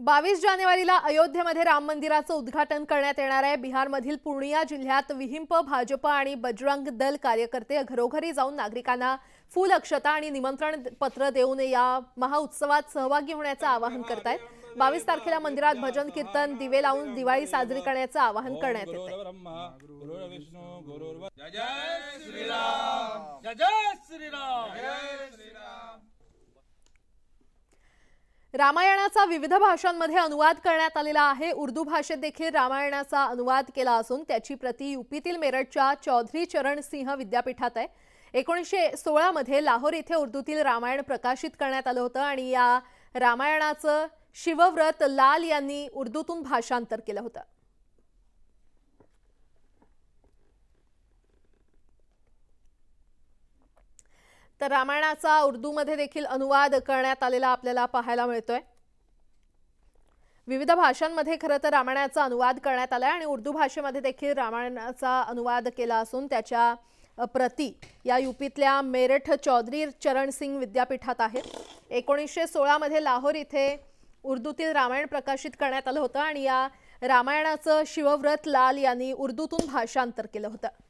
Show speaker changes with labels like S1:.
S1: बावीस जानेवारीला अयोध्येमध्ये राम मंदिराचं उद्घाटन करण्यात येणार आहे बिहारमधील पूर्णिया जिल्ह्यात विहिंप भाजप आणि बजरंग दल कार्यकर्ते घरोघरी जाऊन नागरिकांना फुल अक्षता आणि निमंत्रण पत्र देऊन या महाउत्सवात सहभागी होण्याचं आवाहन करत आहेत बावीस तारखेला मंदिरात भजन कीर्तन दिवे लावून दिवाळी साजरी करण्याचं आवाहन करण्यात येत आहे रामायणाचा विविध भाषांमध्ये अनुवाद करण्यात आलेला आहे उर्दू भाषेत देखील रामायणाचा अनुवाद केला असून त्याची प्रति युपीतील मेरठच्या चौधरी चरण सिंह विद्यापीठात आहे एकोणीसशे सोळामध्ये लाहोर इथे उर्दूतील रामायण प्रकाशित करण्यात आलं होतं आणि या रामायणाचं शिवव्रत लाल यांनी उर्दूतून भाषांतर केलं होतं तर रामायणाचा उर्दूमध्ये देखील अनुवाद करण्यात आलेला आपल्याला पाहायला मिळतोय विविध भाषांमध्ये खरं तर रामायणाचा अनुवाद करण्यात आला आहे आणि उर्दू भाषेमध्ये देखील रामायणाचा अनुवाद केला असून त्याच्या प्रती या युपीतल्या मेरठ चौधरी चरण सिंग विद्यापीठात आहे एकोणीसशे सोळामध्ये लाहोर इथे उर्दूतील रामायण प्रकाशित करण्यात आलं होतं आणि या रामायणाचं शिवव्रत लाल यांनी उर्दूतून भाषांतर केलं होतं